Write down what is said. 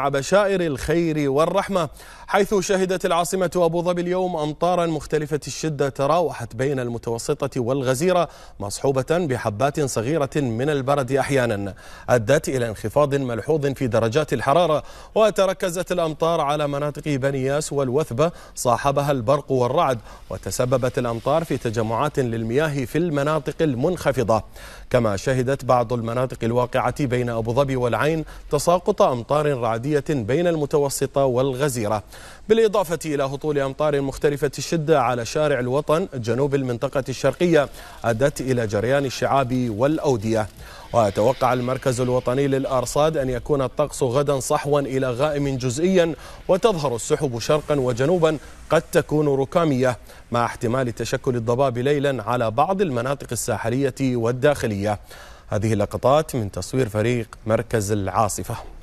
مع بشائر الخير والرحمة حيث شهدت العاصمة أبو ظبي اليوم أمطارا مختلفة الشدة تراوحت بين المتوسطة والغزيرة مصحوبة بحبات صغيرة من البرد أحيانا أدت إلى انخفاض ملحوظ في درجات الحرارة وتركزت الأمطار على مناطق بنياس والوثبة صاحبها البرق والرعد وتسببت الأمطار في تجمعات للمياه في المناطق المنخفضة كما شهدت بعض المناطق الواقعة بين أبو ظبي والعين تساقط أمطار رعد عادية بين المتوسطة والغزيرة بالإضافة إلى هطول أمطار مختلفة الشدة على شارع الوطن جنوب المنطقة الشرقية أدت إلى جريان الشعاب والأودية ويتوقع المركز الوطني للأرصاد أن يكون الطقس غدا صحوا إلى غائم جزئيا وتظهر السحب شرقا وجنوبا قد تكون ركامية مع احتمال تشكل الضباب ليلا على بعض المناطق الساحلية والداخلية هذه لقطات من تصوير فريق مركز العاصفة